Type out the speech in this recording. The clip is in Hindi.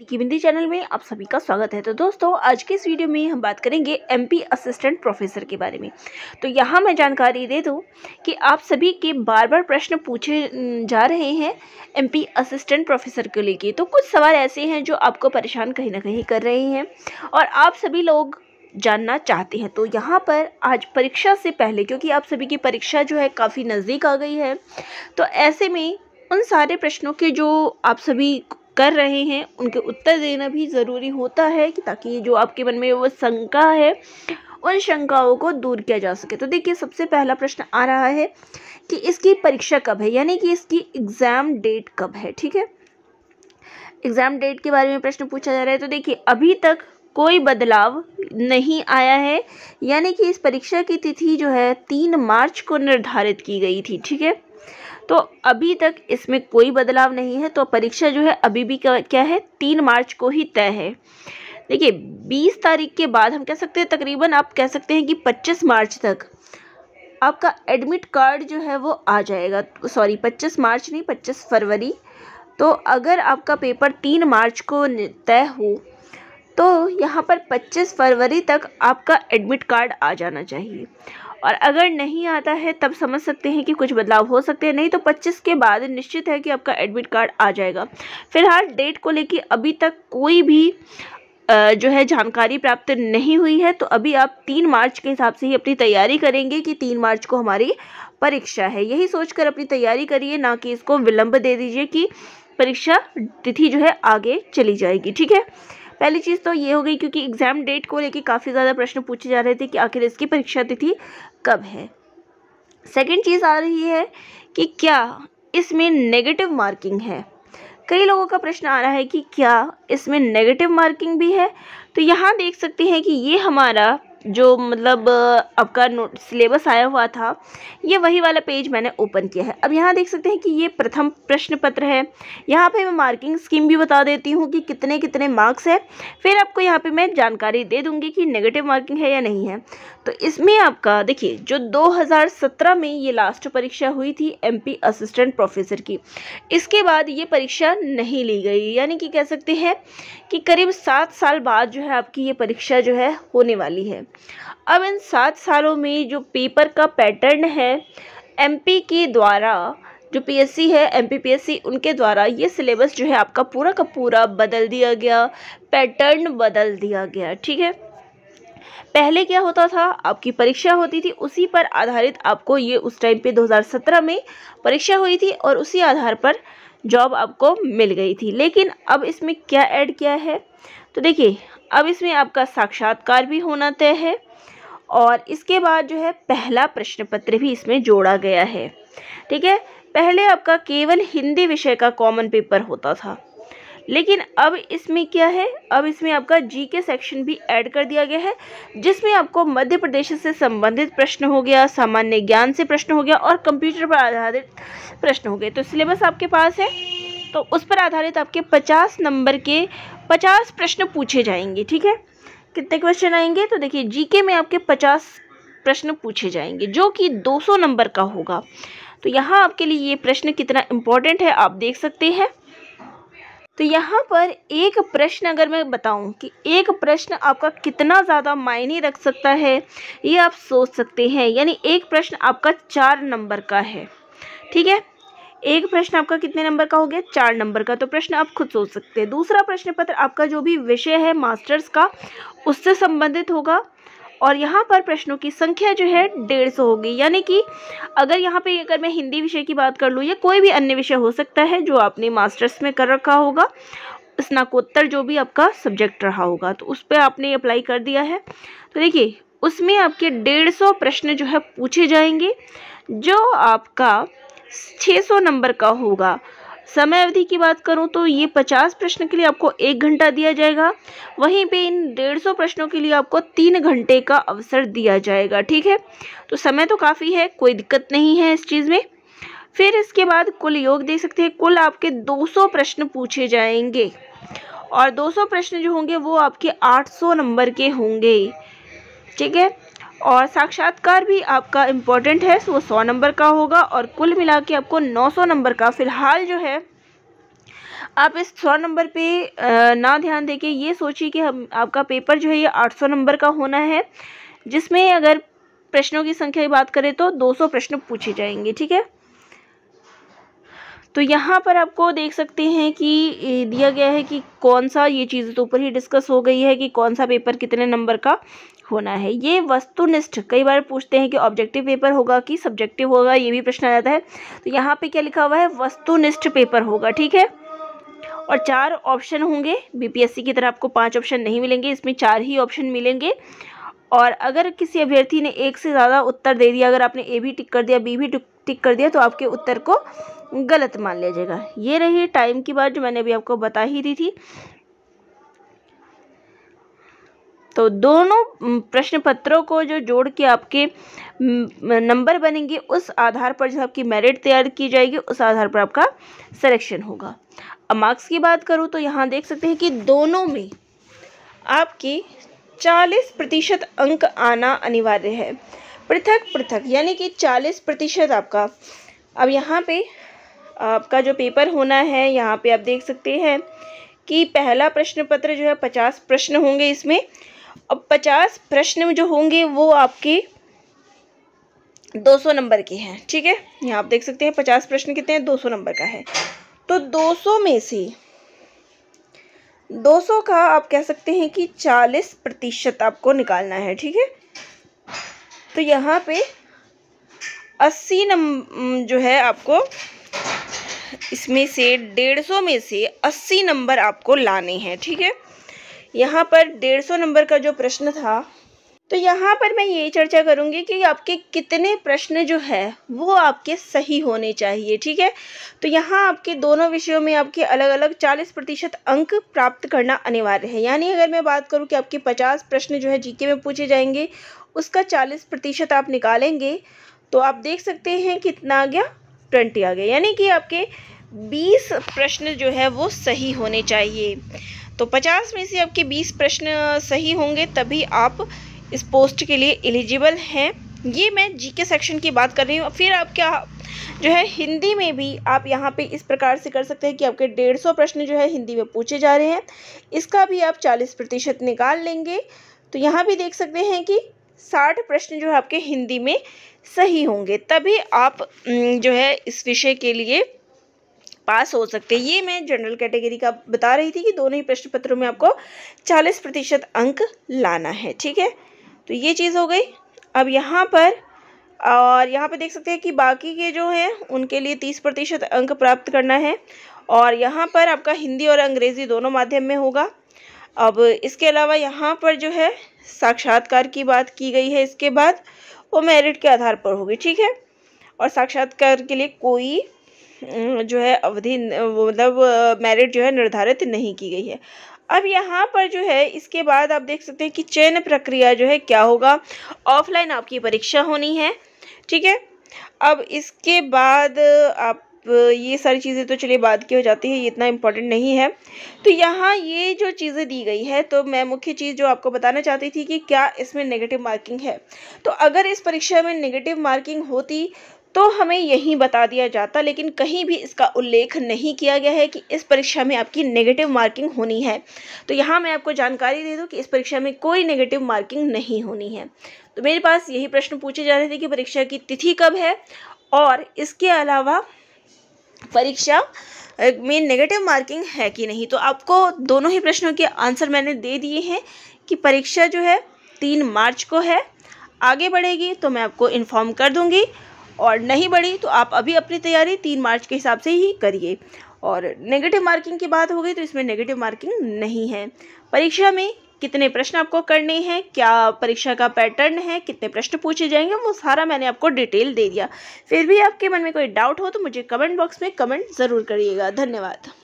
निकी बिंदी चैनल में आप सभी का स्वागत है तो दोस्तों आज के इस वीडियो में हम बात करेंगे एमपी असिस्टेंट प्रोफेसर के बारे में तो यहाँ मैं जानकारी दे दूँ कि आप सभी के बार बार प्रश्न पूछे जा रहे हैं एमपी असिस्टेंट प्रोफेसर को लेके तो कुछ सवाल ऐसे हैं जो आपको परेशान कहीं ना कहीं कर रहे हैं और आप सभी लोग जानना चाहते हैं तो यहाँ पर आज परीक्षा से पहले क्योंकि आप सभी की परीक्षा जो है काफ़ी नज़दीक आ गई है तो ऐसे में उन सारे प्रश्नों के जो आप सभी कर रहे हैं उनके उत्तर देना भी ज़रूरी होता है कि ताकि जो आपके मन में वो शंका है उन शंकाओं को दूर किया जा सके तो देखिए सबसे पहला प्रश्न आ रहा है कि इसकी परीक्षा कब है यानी कि इसकी एग्ज़ाम डेट कब है ठीक है एग्ज़ाम डेट के बारे में प्रश्न पूछा जा रहा है तो देखिए अभी तक कोई बदलाव नहीं आया है यानी कि इस परीक्षा की तिथि जो है तीन मार्च को निर्धारित की गई थी ठीक है तो अभी तक इसमें कोई बदलाव नहीं है तो परीक्षा जो है अभी भी क्या है तीन मार्च को ही तय है देखिए बीस तारीख के बाद हम कह सकते हैं तकरीबन आप कह सकते हैं कि पच्चीस मार्च तक आपका एडमिट कार्ड जो है वो आ जाएगा सॉरी पच्चीस मार्च नहीं पच्चीस फरवरी तो अगर आपका पेपर तीन मार्च को तय हो तो यहाँ पर 25 फरवरी तक आपका एडमिट कार्ड आ जाना चाहिए और अगर नहीं आता है तब समझ सकते हैं कि कुछ बदलाव हो सकते हैं नहीं तो 25 के बाद निश्चित है कि आपका एडमिट कार्ड आ जाएगा फिलहाल डेट को लेकर अभी तक कोई भी जो है जानकारी प्राप्त नहीं हुई है तो अभी आप तीन मार्च के हिसाब से ही अपनी तैयारी करेंगे कि तीन मार्च को हमारी परीक्षा है यही सोचकर अपनी तैयारी करिए ना कि इसको विलंब दे दीजिए कि परीक्षा तिथि जो है आगे चली जाएगी ठीक है पहली चीज़ तो ये हो गई क्योंकि एग्ज़ाम डेट को लेकर काफ़ी ज़्यादा प्रश्न पूछे जा रहे थे कि आखिर इसकी परीक्षा तिथि कब है सेकेंड चीज़ आ रही है कि क्या इसमें नेगेटिव मार्किंग है कई लोगों का प्रश्न आ रहा है कि क्या इसमें नेगेटिव मार्किंग भी है तो यहाँ देख सकते हैं कि ये हमारा जो मतलब आपका नोट सिलेबस आया हुआ था ये वही वाला पेज मैंने ओपन किया है अब यहाँ देख सकते हैं कि ये प्रथम प्रश्न पत्र है यहाँ पे मैं मार्किंग स्कीम भी बता देती हूँ कि कितने कितने मार्क्स है फिर आपको यहाँ पे मैं जानकारी दे दूँगी कि नेगेटिव मार्किंग है या नहीं है तो इसमें आपका देखिए जो दो में ये लास्ट परीक्षा हुई थी एम असिस्टेंट प्रोफेसर की इसके बाद ये परीक्षा नहीं ली गई यानी कि कह सकते हैं कि करीब सात साल बाद जो है आपकी ये परीक्षा जो है होने वाली है अब इन सात सालों में जो पेपर का पैटर्न है एमपी के द्वारा जो पीएससी है एमपीपीएससी उनके द्वारा ये सिलेबस जो है आपका पूरा का पूरा बदल दिया गया पैटर्न बदल दिया गया ठीक है पहले क्या होता था आपकी परीक्षा होती थी उसी पर आधारित आपको ये उस टाइम पे 2017 में परीक्षा हुई थी और उसी आधार पर जॉब आपको मिल गई थी लेकिन अब इसमें क्या ऐड किया है तो देखिए अब इसमें आपका साक्षात्कार भी होना तय है और इसके बाद जो है पहला प्रश्न पत्र भी इसमें जोड़ा गया है ठीक है पहले आपका केवल हिंदी विषय का कॉमन पेपर होता था लेकिन अब इसमें क्या है अब इसमें आपका जी के सेक्शन भी ऐड कर दिया गया है जिसमें आपको मध्य प्रदेश से संबंधित प्रश्न हो गया सामान्य ज्ञान से प्रश्न हो गया और कंप्यूटर पर आधारित प्रश्न हो गए तो सिलेबस आपके पास है तो उस पर आधारित आपके 50 नंबर के पचास प्रश्न पूछे जाएंगे ठीक है कितने क्वेश्चन आएंगे तो देखिए जीके में आपके पचास प्रश्न पूछे जाएंगे जो कि दो सौ नंबर का होगा तो यहाँ आपके लिए ये प्रश्न कितना इम्पोर्टेंट है आप देख सकते हैं तो यहाँ पर एक प्रश्न अगर मैं बताऊँ कि एक प्रश्न आपका कितना ज़्यादा मायने रख सकता है ये आप सोच सकते हैं यानी एक प्रश्न आपका चार नंबर का है ठीक है एक प्रश्न आपका कितने नंबर का हो गया चार नंबर का तो प्रश्न आप खुद सोच सकते हैं दूसरा प्रश्न पत्र आपका जो भी विषय है मास्टर्स का उससे संबंधित होगा और यहाँ पर प्रश्नों की संख्या जो है डेढ़ सौ होगी यानी कि अगर यहाँ पे अगर मैं हिंदी विषय की बात कर लूँ या कोई भी अन्य विषय हो सकता है जो आपने मास्टर्स में कर रखा होगा स्नाकोत्तर जो भी आपका सब्जेक्ट रहा होगा तो उस पर आपने अप्लाई कर दिया है तो देखिए उसमें आपके डेढ़ सौ प्रश्न जो है पूछे जाएंगे जो आपका 600 नंबर का होगा समय अवधि की बात करूं तो ये 50 प्रश्न के लिए आपको एक घंटा दिया जाएगा वहीं पे इन 150 प्रश्नों के लिए आपको तीन घंटे का अवसर दिया जाएगा ठीक है तो समय तो काफ़ी है कोई दिक्कत नहीं है इस चीज़ में फिर इसके बाद कुल योग देख सकते हैं कुल आपके 200 प्रश्न पूछे जाएंगे और 200 प्रश्न जो होंगे वो आपके 800 नंबर के होंगे ठीक है और साक्षात्कार भी आपका इम्पोर्टेंट है तो वो सौ नंबर का होगा और कुल मिला के आपको नौ सौ नंबर का फ़िलहाल जो है आप इस सौ नंबर पे ना ध्यान देके ये सोचिए कि हम आपका पेपर जो है ये आठ सौ नंबर का होना है जिसमें अगर प्रश्नों की संख्या की बात करें तो दो सौ प्रश्न पूछे जाएंगे ठीक है तो यहाँ पर आपको देख सकते हैं कि दिया गया है कि कौन सा ये चीज़ तो ऊपर ही डिस्कस हो गई है कि कौन सा पेपर कितने नंबर का होना है ये वस्तुनिष्ठ कई बार पूछते हैं कि ऑब्जेक्टिव पेपर होगा कि सब्जेक्टिव होगा ये भी प्रश्न आ जाता है तो यहाँ पे क्या लिखा हुआ है वस्तुनिष्ठ पेपर होगा ठीक है और चार ऑप्शन होंगे बीपीएससी की तरह आपको पांच ऑप्शन नहीं मिलेंगे इसमें चार ही ऑप्शन मिलेंगे और अगर किसी अभ्यर्थी ने एक से ज़्यादा उत्तर दे दिया अगर आपने ए भी टिक कर दिया बी भी टिक कर दिया तो आपके उत्तर को गलत मान लिया जाएगा ये रही टाइम की बात जो मैंने अभी आपको बता ही दी थी तो दोनों प्रश्न पत्रों को जो जोड़ के आपके नंबर बनेंगे उस आधार पर जो आपकी मेरिट तैयार की जाएगी उस आधार पर आपका सिलेक्शन होगा अब मार्क्स की बात करूँ तो यहाँ देख सकते हैं कि दोनों में आपके चालीस प्रतिशत अंक आना अनिवार्य है पृथक पृथक यानी कि चालीस प्रतिशत आपका अब यहाँ पे आपका जो पेपर होना है यहाँ पे आप देख सकते हैं कि पहला प्रश्न पत्र जो है पचास प्रश्न होंगे इसमें अब पचास प्रश्न जो होंगे वो आपके दो सौ नंबर के हैं ठीक है यहाँ आप देख सकते हैं पचास प्रश्न कितने हैं दो सौ नंबर का है तो दो सौ में से दो सौ का आप कह सकते हैं कि चालीस प्रतिशत आपको निकालना है ठीक है तो यहाँ पे अस्सी नंबर जो है आपको इसमें से डेढ़ सौ में से अस्सी नंबर आपको लाने हैं ठीक है यहाँ पर डेढ़ सौ नंबर का जो प्रश्न था तो यहाँ पर मैं यही चर्चा करूँगी कि आपके कितने प्रश्न जो है वो आपके सही होने चाहिए ठीक है तो यहाँ आपके दोनों विषयों में आपके अलग अलग 40 प्रतिशत अंक प्राप्त करना अनिवार्य है यानी अगर मैं बात करूँ कि आपके 50 प्रश्न जो है जीके में पूछे जाएंगे उसका 40 प्रतिशत आप निकालेंगे तो आप देख सकते हैं कितना आ गया ट्वेंटी आ गया यानी कि आपके बीस प्रश्न जो है वो सही होने चाहिए तो पचास में से आपके बीस प्रश्न सही होंगे तभी आप इस पोस्ट के लिए एलिजिबल हैं ये मैं जीके सेक्शन की बात कर रही हूँ फिर आप क्या जो है हिंदी में भी आप यहाँ पे इस प्रकार से कर सकते हैं कि आपके डेढ़ सौ प्रश्न जो है हिंदी में पूछे जा रहे हैं इसका भी आप चालीस प्रतिशत निकाल लेंगे तो यहाँ भी देख सकते हैं कि साठ प्रश्न जो है आपके हिंदी में सही होंगे तभी आप जो है इस विषय के लिए पास हो सकते हैं ये मैं जनरल कैटेगरी का बता रही थी कि दोनों ही प्रश्न पत्रों में आपको चालीस प्रतिशत अंक लाना है ठीक है तो ये चीज़ हो गई अब यहाँ पर और यहाँ पर देख सकते हैं कि बाकी के जो हैं उनके लिए तीस प्रतिशत अंक प्राप्त करना है और यहाँ पर आपका हिंदी और अंग्रेज़ी दोनों माध्यम में होगा अब इसके अलावा यहाँ पर जो है साक्षात्कार की बात की गई है इसके बाद वो मेरिट के आधार पर होगी ठीक है और साक्षात्कार के लिए कोई जो है अवधि मतलब मेरिट जो है निर्धारित नहीं की गई है अब यहाँ पर जो है इसके बाद आप देख सकते हैं कि चयन प्रक्रिया जो है क्या होगा ऑफलाइन आपकी परीक्षा होनी है ठीक है अब इसके बाद आप ये सारी चीज़ें तो चलिए बाद की हो जाती है ये इतना इम्पोर्टेंट नहीं है तो यहाँ ये जो चीज़ें दी गई है तो मैं मुख्य चीज़ जो आपको बताना चाहती थी कि क्या इसमें नेगेटिव मार्किंग है तो अगर इस परीक्षा में नेगेटिव मार्किंग होती तो हमें यहीं बता दिया जाता लेकिन कहीं भी इसका उल्लेख नहीं किया गया है कि इस परीक्षा में आपकी नेगेटिव मार्किंग होनी है तो यहाँ मैं आपको जानकारी दे दूँ कि इस परीक्षा में कोई नेगेटिव मार्किंग नहीं होनी है तो मेरे पास यही प्रश्न पूछे जा रहे थे कि परीक्षा की तिथि कब है और इसके अलावा परीक्षा में नेगेटिव मार्किंग है कि नहीं तो आपको दोनों ही प्रश्नों के आंसर मैंने दे दिए हैं कि परीक्षा जो है तीन मार्च को है आगे बढ़ेगी तो मैं आपको इन्फॉर्म कर दूंगी और नहीं बढ़ी तो आप अभी अपनी तैयारी तीन मार्च के हिसाब से ही करिए और नेगेटिव मार्किंग की बात हो गई तो इसमें नेगेटिव मार्किंग नहीं है परीक्षा में कितने प्रश्न आपको करने हैं क्या परीक्षा का पैटर्न है कितने प्रश्न पूछे जाएंगे वो सारा मैंने आपको डिटेल दे दिया फिर भी आपके मन में कोई डाउट हो तो मुझे कमेंट बॉक्स में कमेंट ज़रूर करिएगा धन्यवाद